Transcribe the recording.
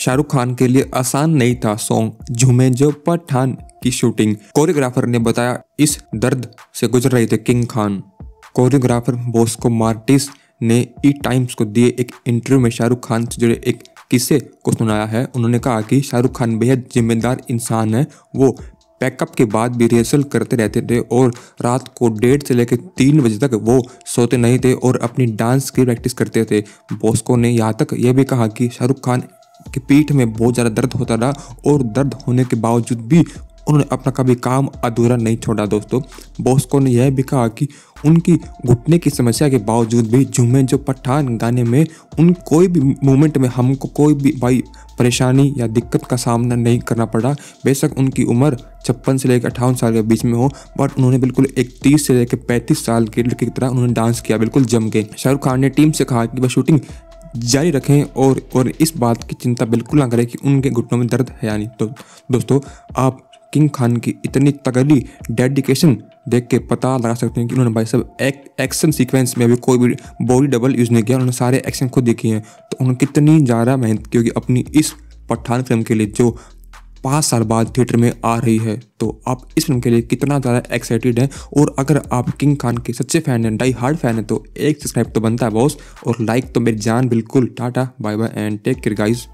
शाहरुख खान के लिए आसान नहीं था सॉन्ग झूमे जो पठान की शूटिंग कोरियोग्राफर ने बताया इस दर्द से गुजर रहे थे किंग खान कोरियोग्राफर बोस्को मार्टिस ने ई e टाइम्स को दिए एक इंटरव्यू में शाहरुख खान से जुड़े एक किस्से को सुनाया है उन्होंने कहा कि शाहरुख खान बेहद जिम्मेदार इंसान है वो पैकअप के बाद भी रिहर्सल करते रहते थे और रात को डेढ़ से लेकर तीन बजे तक वो सोते नहीं थे और अपनी डांस की प्रैक्टिस करते थे बॉस्को ने यहाँ तक यह भी कहा कि शाहरुख खान कि पीठ में बहुत ज़्यादा दर्द होता रहा और दर्द होने के बावजूद भी उन्होंने अपना कभी काम अधूरा नहीं छोड़ा दोस्तों बॉस्को ने यह भी कहा कि उनकी घुटने की समस्या के बावजूद भी जुम्मे जो पठान गाने में उन कोई भी मोमेंट में हमको कोई भी भाई परेशानी या दिक्कत का सामना नहीं करना पड़ा बेशक उनकी उम्र छप्पन से लेकर अट्ठावन साल के बीच में हो बट उन्होंने बिल्कुल एक तीस से लेकर पैंतीस साल के लड़के की तरह उन्होंने डांस किया बिल्कुल जम के शाहरुख खान ने टीम से कहा कि वह शूटिंग जारी रखें और और इस बात की चिंता बिल्कुल ना करें कि उनके घुटनों में दर्द है यानी तो दोस्तों आप किंग खान की इतनी तगड़ी डेडिकेशन देख के पता लगा सकते हैं कि उन्होंने भाई सब एक एक्शन सीक्वेंस में भी कोई भी बॉडी डबल यूज़ नहीं किया उन्होंने सारे एक्शन खुद देखे हैं तो उन्होंने कितनी ज़्यादा मेहनत की होगी अपनी इस पठान फिल्म के लिए जो पाँच साल बाद थिएटर में आ रही है तो आप इस फिल्म के लिए कितना ज़्यादा एक्साइटेड हैं और अगर आप किंग खान के सच्चे फैन हैं डाई हार्ड फैन हैं तो एक सब्सक्राइब तो बनता है बॉस और लाइक तो मेरी जान बिल्कुल tata bye bye and take care guys